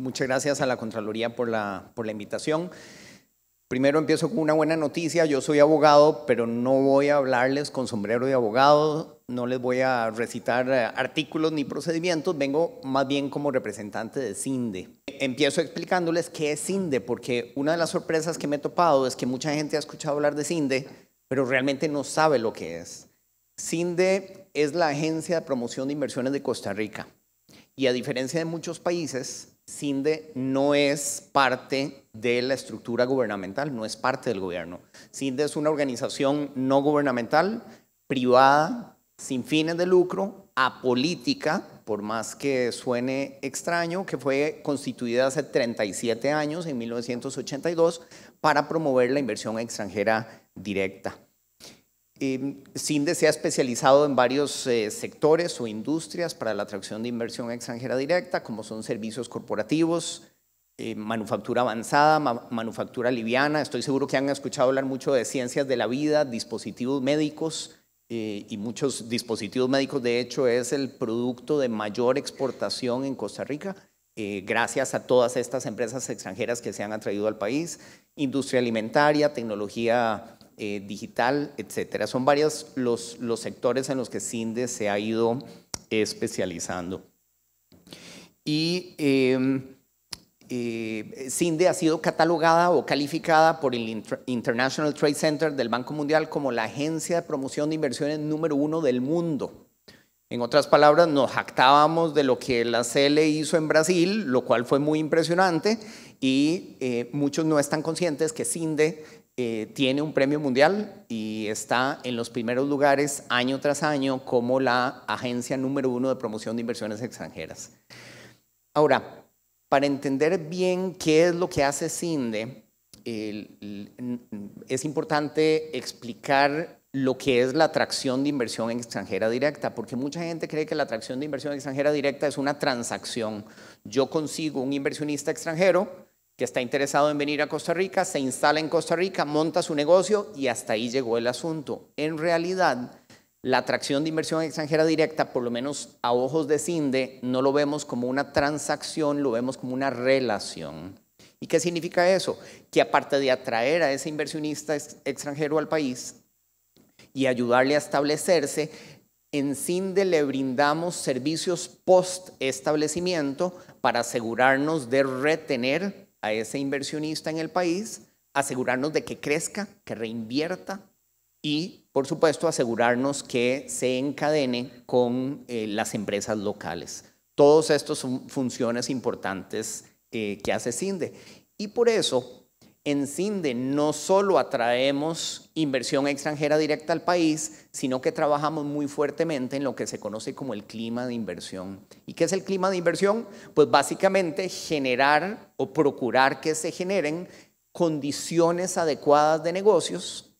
Muchas gracias a la Contraloría por la, invitación. Primero empiezo con una buena noticia. Yo soy abogado, pero no voy a hablarles con sombrero de abogado, no les voy a recitar eh, artículos ni procedimientos, vengo más bien como representante de CINDE. Empiezo explicándoles qué es CINDE, porque una de las sorpresas que me he topado es que mucha gente ha escuchado hablar de CINDE, pero realmente no sabe lo que es. CINDE es la Agencia de Promoción de Inversiones de Costa Rica. Y a diferencia de muchos países, CINDE no es parte de la estructura gubernamental, no es parte del gobierno. CINDE es una organización no gubernamental, privada, sin fines de lucro, apolítica, por más que suene extraño, que fue constituida hace 37 años, en 1982, para promover la inversión extranjera directa. Em, CINDE se ha especializado en varios eh, sectores o industrias para la atracción de inversión extranjera directa, como son servicios corporativos, eh, manufactura avanzada, manufactura liviana. Estoy seguro que han escuchado hablar mucho de ciencias de la vida, dispositivos médicos, eh, y muchos dispositivos médicos, de hecho, es el producto de mayor exportación en Costa Rica. gracias a todas estas empresas extranjeras que se han atraído al país, industria alimentaria, tecnología eh, digital, etcétera. Son varios los, los sectores en los que CINDE se ha ido especializando. Y em, eh, CINDE ha sido catalogada o calificada por el International Trade Center del Banco Mundial como la agencia de promoción de inversiones número uno del mundo. En otras palabras, nos jactábamos de lo que la CL hizo en Brasil, lo cual fue muy impresionante, y eh, muchos no están conscientes que CINDE eh, tiene un premio mundial y está en los primeros lugares año tras año como la agencia número uno de promoción de inversiones extranjeras. Ahora, para entender bien qué es lo que hace CINDE, es importante explicar lo que es la atracción de inversión extranjera directa, porque mucha gente cree que la atracción de inversión extranjera directa es una transacción. Yo consigo un inversionista extranjero, que está interesado en venir a Costa Rica, se instala en Costa Rica, monta su negocio y hasta ahí llegó el asunto. En realidad, la atracción de inversión extranjera directa, por lo menos a ojos de CINDE, no lo vemos como una transacción, lo vemos como una relación. ¿Y qué significa eso? Que aparte de atraer a ese inversionista extranjero al país y ayudarle a establecerse, en CINDE le brindamos servicios post establecimiento para asegurarnos de retener a ese inversionista en el país, asegurarnos de que crezca, que reinvierta y, por supuesto, asegurarnos que se encadene con eh, las empresas locales. Todos estos son funciones importantes eh, que hace CINDE. Y por eso en CINDE no solo atraemos inversión extranjera directa al país, sino que trabajamos muy fuertemente en lo que se conoce como el clima de inversión. ¿Y qué es el clima de inversión? Pues básicamente generar o procurar que se generen condiciones adecuadas de negocios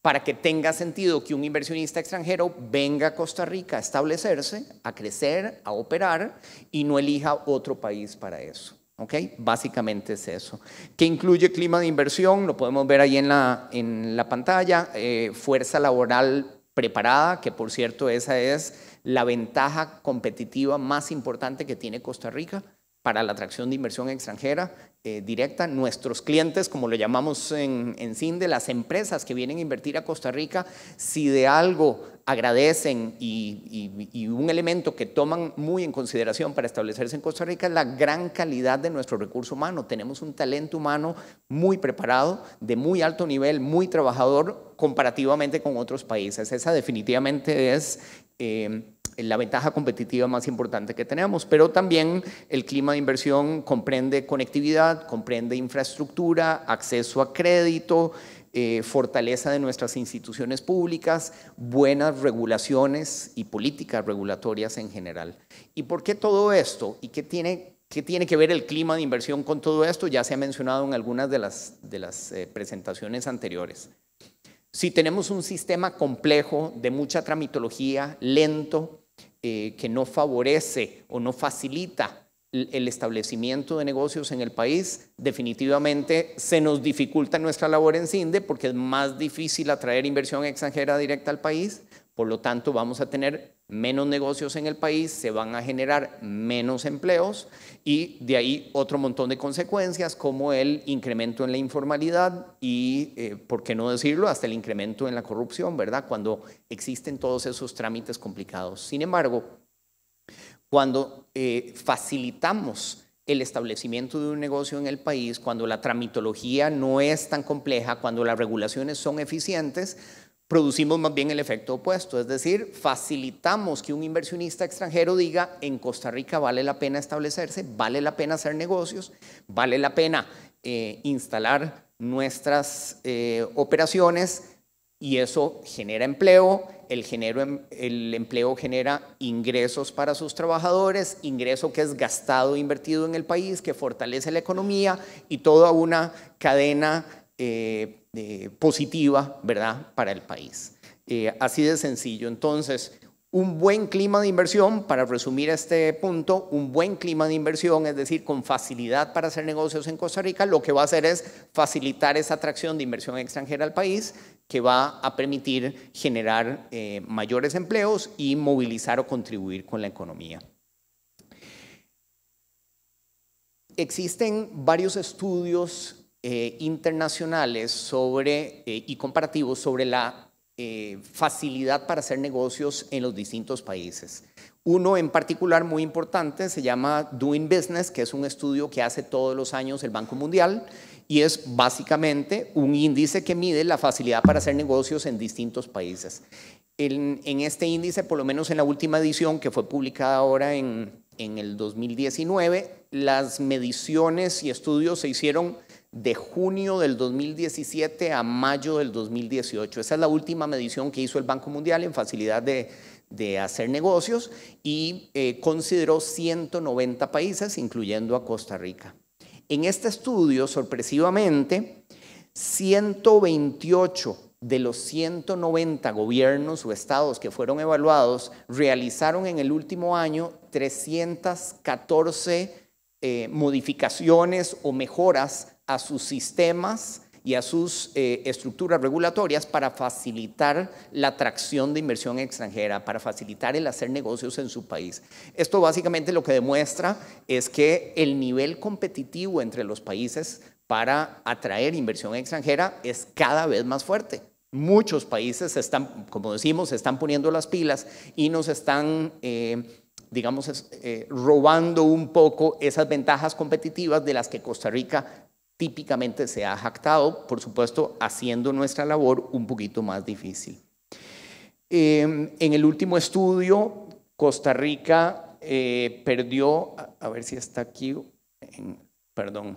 para que tenga sentido que un inversionista extranjero venga a Costa Rica a establecerse, a crecer, a operar y no elija otro país para eso. ¿Ok? Básicamente es eso. Que incluye clima de inversión, lo podemos ver ahí en la, pantalla, eh, fuerza laboral preparada, que por cierto esa es la ventaja competitiva más importante que tiene Costa Rica para la atracción de inversión extranjera eh, directa. Nuestros clientes, como lo llamamos en, en CINDE, las empresas que vienen a invertir a Costa Rica, si de algo agradecen y, y, un elemento que toman muy en consideración para establecerse en Costa Rica es la gran calidad de nuestro recurso humano. Tenemos un talento humano muy preparado, de muy alto nivel, muy trabajador comparativamente con otros países. Esa definitivamente es Em, la ventaja competitiva más importante que tenemos. Pero también el clima de inversión comprende conectividad, comprende infraestructura, acceso a crédito, eh, fortaleza de nuestras instituciones públicas, buenas regulaciones y políticas regulatorias en general. ¿Y por qué todo esto? ¿Y qué tiene, que ver el clima de inversión con todo esto? Ya se ha mencionado en algunas de las, eh, presentaciones anteriores. Si tenemos un sistema complejo, de mucha tramitología, lento, eh, que no favorece o no facilita el establecimiento de negocios en el país, definitivamente se nos dificulta nuestra labor en CINDE porque es más difícil atraer inversión extranjera directa al país, por lo tanto vamos a tener menos negocios en el país, se van a generar menos empleos y de ahí otro montón de consecuencias como el incremento en la informalidad y, eh, por qué no decirlo, hasta el incremento en la corrupción, ¿verdad? Cuando existen todos esos trámites complicados. Sin embargo, cuando eh, facilitamos el establecimiento de un negocio en el país, cuando la tramitología no es tan compleja, cuando las regulaciones son eficientes, producimos más bien el efecto opuesto, es decir, facilitamos que un inversionista extranjero diga, en Costa Rica vale la pena establecerse, vale la pena hacer negocios, vale la pena eh, instalar nuestras eh, operaciones y eso genera empleo, em, el, empleo genera ingresos para sus trabajadores, ingreso que es gastado, e invertido en el país, que fortalece la economía y toda una cadena eh, eh, positiva, ¿verdad?, para el país. Eh, así de sencillo. Entonces, un buen clima de inversión, para resumir este punto, un buen clima de inversión, es decir, con facilidad para hacer negocios en Costa Rica, lo que va a hacer es facilitar esa atracción de inversión extranjera al país, que va a permitir generar mayores empleos y movilizar o contribuir con la economía. Existen varios estudios eh, internacionales sobre, eh, y comparativos sobre la eh, facilidad para hacer negocios en los distintos países. Uno en particular muy importante se llama Doing Business, que es un estudio que hace todos los años el Banco Mundial y es básicamente un índice que mide la facilidad para hacer negocios en distintos países. En, este índice, por lo menos en la última edición que fue publicada ahora en, en el 2019, las mediciones y estudios se hicieron de junio del 2017 a mayo del 2018. Esa es la última medición que hizo el Banco Mundial en facilidad de, hacer negocios y eh, consideró 190 países, incluyendo a Costa Rica. En este estudio, sorpresivamente, 128 de los 190 gobiernos o estados que fueron evaluados realizaron en el último año 314 eh, modificaciones o mejoras a sus sistemas y a sus eh, estructuras regulatorias para facilitar la atracción de inversión extranjera, para facilitar el hacer negocios en su país. Esto básicamente lo que demuestra es que el nivel competitivo entre los países para atraer inversión extranjera es cada vez más fuerte. Muchos países están, como decimos, se están poniendo las pilas y nos están... Eh, digamos, eh, robando un poco esas ventajas competitivas de las que Costa Rica típicamente se ha jactado, por supuesto, haciendo nuestra labor un poquito más difícil. Em, en el último estudio, Costa Rica eh, perdió, a ver si está aquí, en, perdón,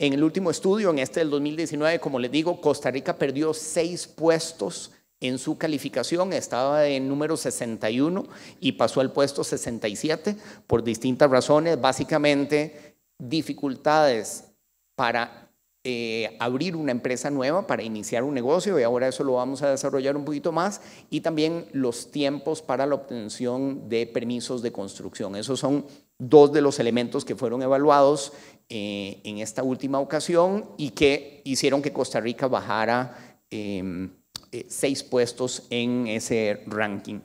en el último estudio, en este del 2019, como les digo, Costa Rica perdió seis puestos en su calificación, estaba en número 61 y pasó al puesto 67 por distintas razones, básicamente dificultades para eh, abrir una empresa nueva, para iniciar un negocio, y ahora eso lo vamos a desarrollar un poquito más, y también los tiempos para la obtención de permisos de construcción. Esos son dos de los elementos que fueron evaluados eh, en esta última ocasión y que hicieron que Costa Rica bajara em, eh, seis puestos en ese ranking.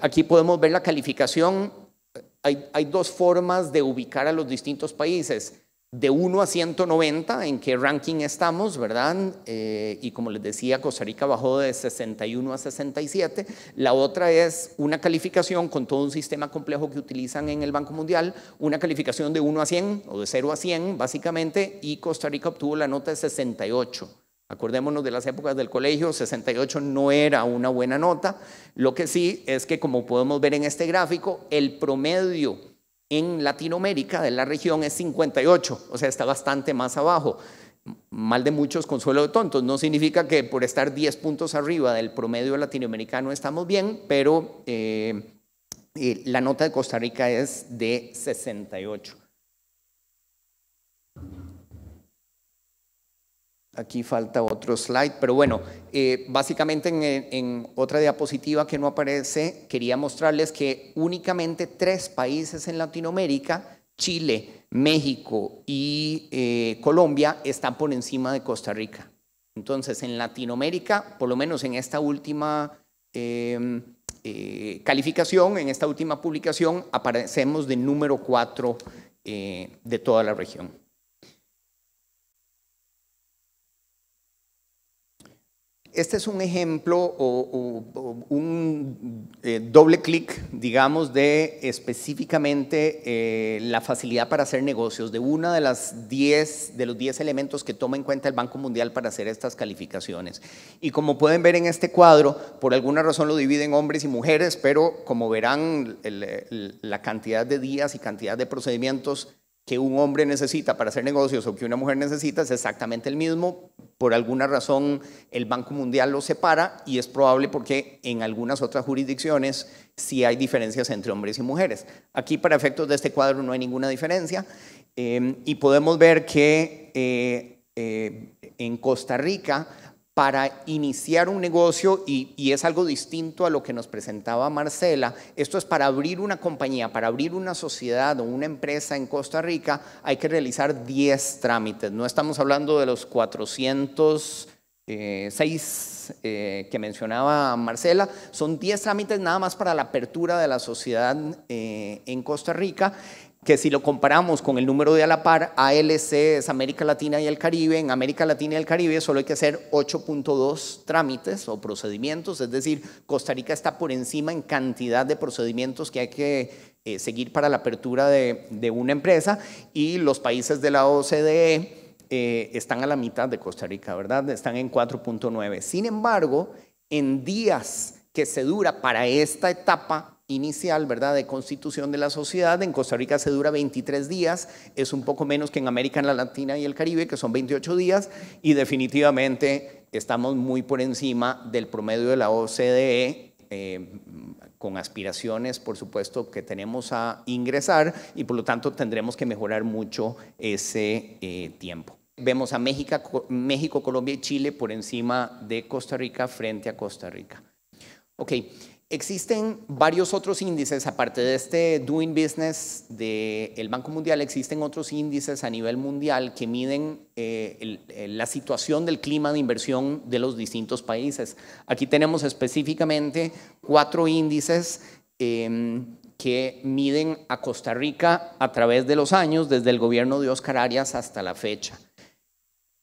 aquí podemos ver la calificación. hay dos formas de ubicar a los distintos países de 1 a 190 en qué ranking estamos, ¿verdad? Eh, y como les decía, Costa Rica bajó de 61 a 67. La otra es una calificación con todo un sistema complejo que utilizan en el Banco Mundial, una calificación de 1 a 100 o de 0 a 100 básicamente, y Costa Rica obtuvo la nota de 68. Acordémonos de las épocas del colegio, 68 no era una buena nota. Lo que sí es que, como podemos ver en este gráfico, el promedio en Latinoamérica, de la región, es 58, o sea, está bastante más abajo. Mal de muchos, consuelo de tontos. No significa que por estar 10 puntos arriba del promedio latinoamericano estamos bien, pero eh, eh, la nota de Costa Rica es de 68. Aquí falta otro slide, pero bueno, eh, básicamente en, otra diapositiva que no aparece, quería mostrarles que únicamente tres países en Latinoamérica, Chile, México y eh, Colombia, están por encima de Costa Rica. Entonces, en Latinoamérica, por lo menos en esta última em, eh, calificación, en esta última publicación, aparecemos de número cuatro de toda la región. Este es un ejemplo o, un eh, doble clic, digamos, de específicamente eh, la facilidad para hacer negocios, de una de las de los 10 elementos que toma en cuenta el Banco Mundial para hacer estas calificaciones. Y como pueden ver en este cuadro, por alguna razón lo dividen hombres y mujeres, pero como verán, la cantidad de días y cantidad de procedimientos que un hombre necesita para hacer negocios o que una mujer necesita es exactamente el mismo. Por alguna razón el Banco Mundial lo separa y es probable porque en algunas otras jurisdicciones sí hay diferencias entre hombres y mujeres. Aquí para efectos de este cuadro no hay ninguna diferencia eh, y podemos ver que eh, eh, en Costa Rica para iniciar un negocio y, es algo distinto a lo que nos presentaba Marcela. Esto es para abrir una compañía, para abrir una sociedad o una empresa en Costa Rica, hay que realizar 10 trámites. No estamos hablando de los 406 eh, eh, que mencionaba Marcela, son 10 trámites nada más para la apertura de la sociedad eh, en Costa Rica que si lo comparamos con el número de a la par, ALC es América Latina y el Caribe, en América Latina y el Caribe solo hay que hacer 8.2 trámites o procedimientos, es decir, Costa Rica está por encima en cantidad de procedimientos que hay que eh, seguir para la apertura de, una empresa y los países de la OCDE eh, están a la mitad de Costa Rica, ¿verdad? Están en 4.9. Sin embargo, en días que se dura para esta etapa, inicial, ¿verdad?, de constitución de la sociedad. En Costa Rica se dura 23 días, es un poco menos que en América Latina y el Caribe, que son 28 días, y definitivamente estamos muy por encima del promedio de la OCDE. Eh, con aspiraciones, por supuesto, que tenemos a ingresar y por lo tanto tendremos que mejorar mucho ese eh, tiempo. Vemos a México, México, Colombia y Chile por encima de Costa Rica frente a Costa Rica. Okay. Existen varios otros índices, aparte de este Doing Business del Banco Mundial, existen otros índices a nivel mundial que miden eh, la situación del clima de inversión de los distintos países. Aquí tenemos específicamente cuatro índices em, que miden a Costa Rica a través de los años, desde el gobierno de Oscar Arias hasta la fecha.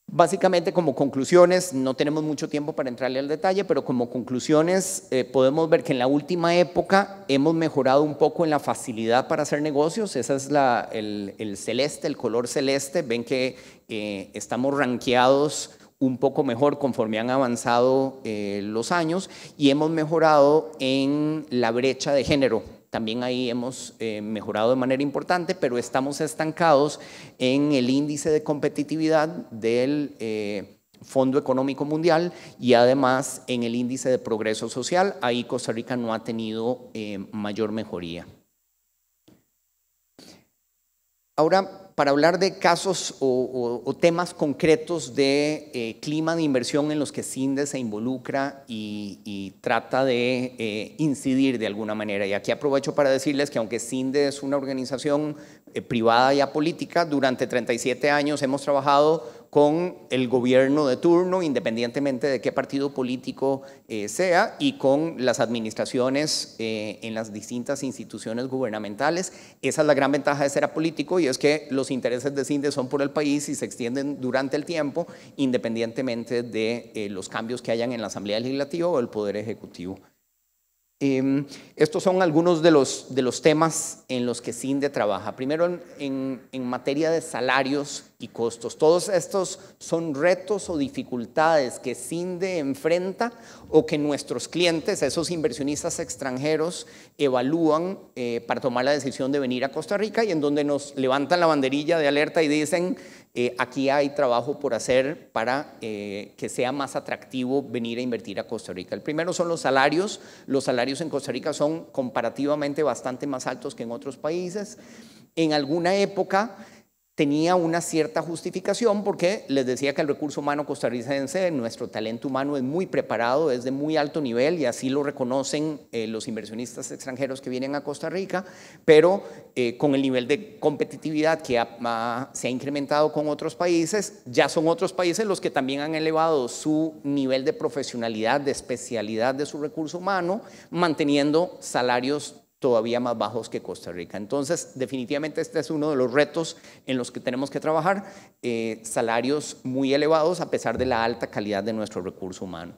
Básicamente como conclusiones, no tenemos mucho tiempo para entrarle al detalle, pero como conclusiones eh, podemos ver que en la última época hemos mejorado un poco en la facilidad para hacer negocios, ese es el, celeste, el color celeste, ven que eh, estamos ranqueados un poco mejor conforme han avanzado eh, los años y hemos mejorado en la brecha de género, también ahí hemos eh, mejorado de manera importante, pero estamos estancados en el índice de competitividad del... Eh, Fondo Económico Mundial y además en el índice de progreso social, ahí Costa Rica no ha tenido eh, mayor mejoría. Ahora, para hablar de casos o, temas concretos de eh, clima de inversión en los que CINDE se involucra y, trata de eh, incidir de alguna manera. Y aquí aprovecho para decirles que aunque CINDE es una organización eh, privada y apolítica, durante 37 años hemos trabajado con el gobierno de turno, independientemente de qué partido político sea, y con las administraciones en las distintas instituciones gubernamentales. Esa es la gran ventaja de ser apolítico y es que los los intereses de CINDE son por el país y se extienden durante el tiempo, independientemente de eh, los cambios que hayan en la Asamblea Legislativa o el Poder Ejecutivo. Em, estos son algunos de los, de los temas en los que CINDE trabaja. Primero, en, materia de salarios y costos. Todos estos son retos o dificultades que CINDE enfrenta o que nuestros clientes, esos inversionistas extranjeros, evalúan eh, para tomar la decisión de venir a Costa Rica y en donde nos levantan la banderilla de alerta y dicen, eh, aquí hay trabajo por hacer para eh, que sea más atractivo venir a invertir a Costa Rica. El primero son los salarios. Los salarios en Costa Rica son comparativamente bastante más altos que en otros países. En alguna época tenía una cierta justificación porque les decía que el recurso humano costarricense, nuestro talento humano es muy preparado, es de muy alto nivel y así lo reconocen eh, los inversionistas extranjeros que vienen a Costa Rica, pero eh, con el nivel de competitividad que se ha incrementado con otros países, ya son otros países los que también han elevado su nivel de profesionalidad, de especialidad de su recurso humano, manteniendo salarios todavía más bajos que Costa Rica. Entonces, definitivamente este es uno de los retos en los que tenemos que trabajar, eh, salarios muy elevados a pesar de la alta calidad de nuestro recurso humano.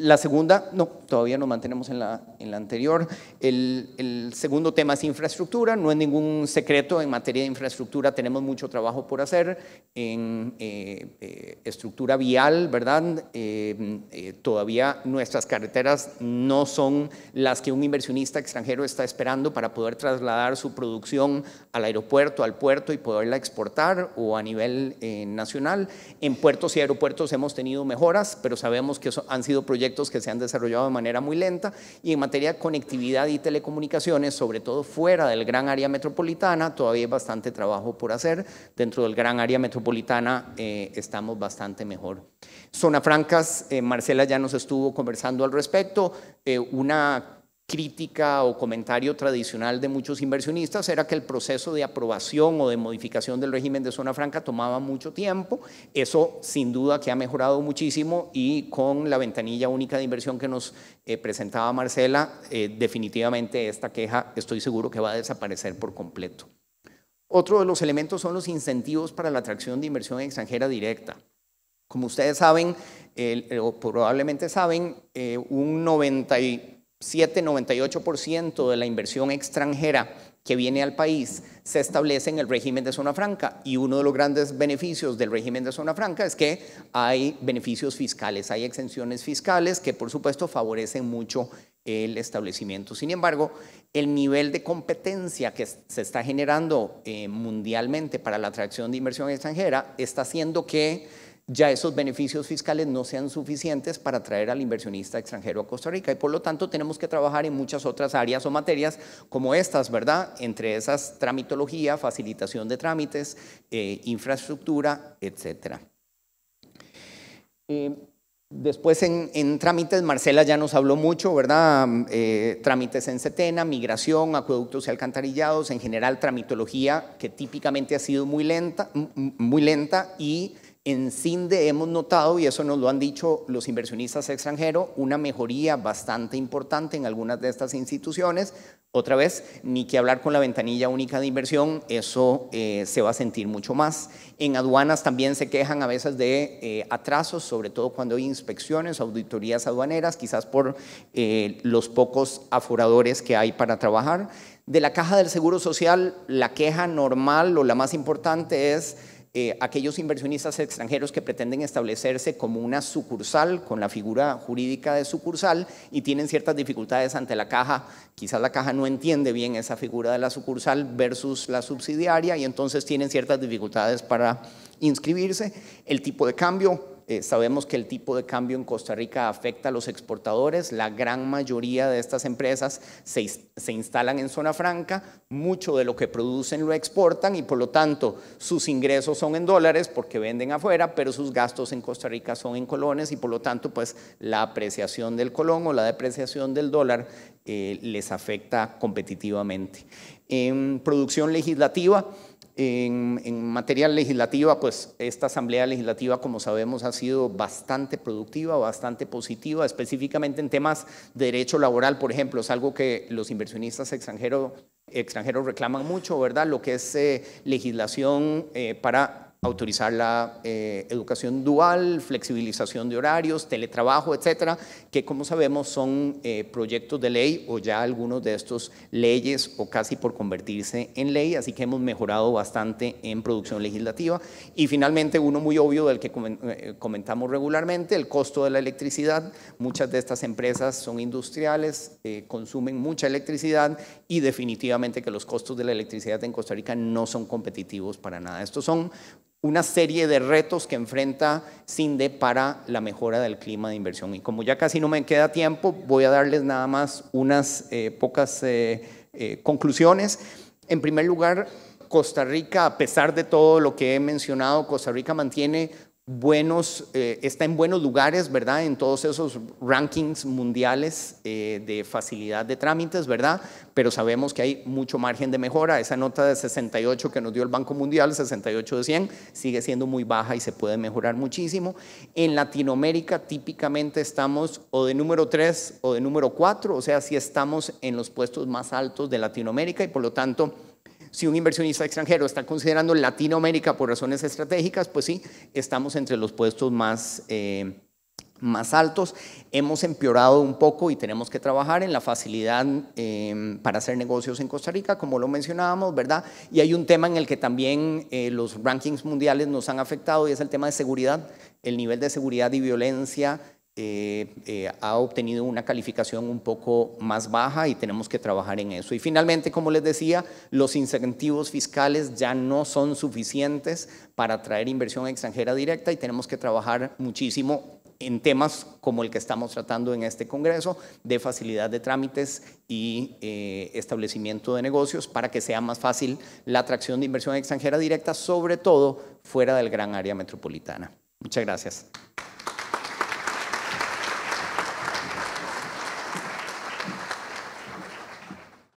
La segunda, no, todavía nos mantenemos en la, en la anterior. El, el, segundo tema es infraestructura. No es ningún secreto, en materia de infraestructura tenemos mucho trabajo por hacer en eh, eh, estructura vial, ¿verdad? Eh, todavía nuestras carreteras no son las que un inversionista extranjero está esperando para poder trasladar su producción al aeropuerto, al puerto y poderla exportar o a nivel nacional. En puertos y aeropuertos hemos tenido mejoras, pero sabemos que han sido proyectos que se han desarrollado de manera muy lenta y en materia de conectividad y telecomunicaciones, sobre todo fuera del gran área metropolitana, todavía hay bastante trabajo por hacer. Dentro del gran área metropolitana eh, estamos bastante mejor. Zona Francas, eh, Marcela ya nos estuvo conversando al respecto, eh, una crítica o comentario tradicional de muchos inversionistas era que el proceso de aprobación o de modificación del régimen de zona franca tomaba mucho tiempo. Eso sin duda que ha mejorado muchísimo y con la ventanilla única de inversión que nos eh, presentaba Marcela, eh, definitivamente esta queja estoy seguro que va a desaparecer por completo. Otro de los elementos son los incentivos para la atracción de inversión extranjera directa. Como ustedes saben, o probablemente saben, eh, un 90 7,98% de la inversión extranjera que viene al país se establece en el régimen de zona franca y uno de los grandes beneficios del régimen de zona franca es que hay beneficios fiscales, hay exenciones fiscales que por supuesto favorecen mucho el establecimiento. Sin embargo, el nivel de competencia que se está generando eh, mundialmente para la atracción de inversión extranjera está haciendo que ya esos beneficios fiscales no sean suficientes para atraer al inversionista extranjero a Costa Rica. Y por lo tanto tenemos que trabajar en muchas otras áreas o materias como estas, ¿verdad? Entre esas, tramitología, facilitación de trámites, eh, infraestructura, etcétera. Eh, después en, trámites, Marcela ya nos habló mucho, ¿verdad? Eh, trámites en Setena, migración, acueductos y alcantarillados, en general tramitología que típicamente ha sido muy lenta, muy lenta y en CINDE hemos notado, y eso nos lo han dicho los inversionistas extranjeros, una mejoría bastante importante en algunas de estas instituciones. Otra vez, ni que hablar con la ventanilla única de inversión, eso eh, se va a sentir mucho más. En aduanas también se quejan a veces de eh, atrasos, sobre todo cuando hay inspecciones, auditorías aduaneras, quizás por eh, los pocos aforadores que hay para trabajar. De la caja del Seguro Social, la queja normal o la más importante es eh, aquellos inversionistas extranjeros que pretenden establecerse como una sucursal con la figura jurídica de sucursal y tienen ciertas dificultades ante la caja. Quizás la caja no entiende bien esa figura de la sucursal versus la subsidiaria y entonces tienen ciertas dificultades para inscribirse. El tipo de cambio eh, sabemos que el tipo de cambio en Costa Rica afecta a los exportadores. La gran mayoría de estas empresas se, instalan en zona franca, mucho de lo que producen lo exportan y por lo tanto sus ingresos son en dólares porque venden afuera, pero sus gastos en Costa Rica son en colones y por lo tanto pues la apreciación del colón o la depreciación del dólar eh, les afecta competitivamente. En producción legislativa, en, materia legislativa, pues esta Asamblea Legislativa, como sabemos, ha sido bastante productiva, bastante positiva, específicamente en temas de derecho laboral, por ejemplo, es algo que los inversionistas extranjeros, extranjeros reclaman mucho, ¿verdad? Lo que es eh, legislación eh, para autorizar la eh, educación dual, flexibilización de horarios, teletrabajo, etcétera, que como sabemos son eh, proyectos de ley o ya algunos de estos leyes o casi por convertirse en ley, así que hemos mejorado bastante en producción legislativa. Y finalmente, uno muy obvio del que eh, comentamos regularmente, el costo de la electricidad. Muchas de estas empresas son industriales, consumen mucha electricidad y definitivamente que los costos de la electricidad en Costa Rica no son competitivos para nada. Estos son una serie de retos que enfrenta CINDE para la mejora del clima de inversión. Y como ya casi no me queda tiempo, voy a darles nada más unas eh, pocas eh, eh, conclusiones. En primer lugar, Costa Rica, a pesar de todo lo que he mencionado, Costa Rica mantiene buenos, eh, está en buenos lugares, ¿verdad? En todos esos rankings mundiales eh, de facilidad de trámites, ¿verdad? Pero sabemos que hay mucho margen de mejora. Esa nota de 68 que nos dio el Banco Mundial, 68 de 100, sigue siendo muy baja y se puede mejorar muchísimo. En Latinoamérica típicamente estamos o de número 3 o de número 4, o sea, sí estamos en los puestos más altos de Latinoamérica y por lo tanto si un inversionista extranjero está considerando Latinoamérica por razones estratégicas, pues sí, estamos entre los puestos más, eh, más altos. Hemos empeorado un poco y tenemos que trabajar en la facilidad em, para hacer negocios en Costa Rica, como lo mencionábamos, ¿verdad? Y hay un tema en el que también eh, los rankings mundiales nos han afectado y es el tema de seguridad, el nivel de seguridad y violencia. Eh, eh, ha obtenido una calificación un poco más baja y tenemos que trabajar en eso. Y finalmente, como les decía, los incentivos fiscales ya no son suficientes para atraer inversión extranjera directa y tenemos que trabajar muchísimo en temas como el que estamos tratando en este Congreso, de facilidad de trámites y eh, establecimiento de negocios para que sea más fácil la atracción de inversión extranjera directa, sobre todo fuera del gran área metropolitana. Muchas gracias.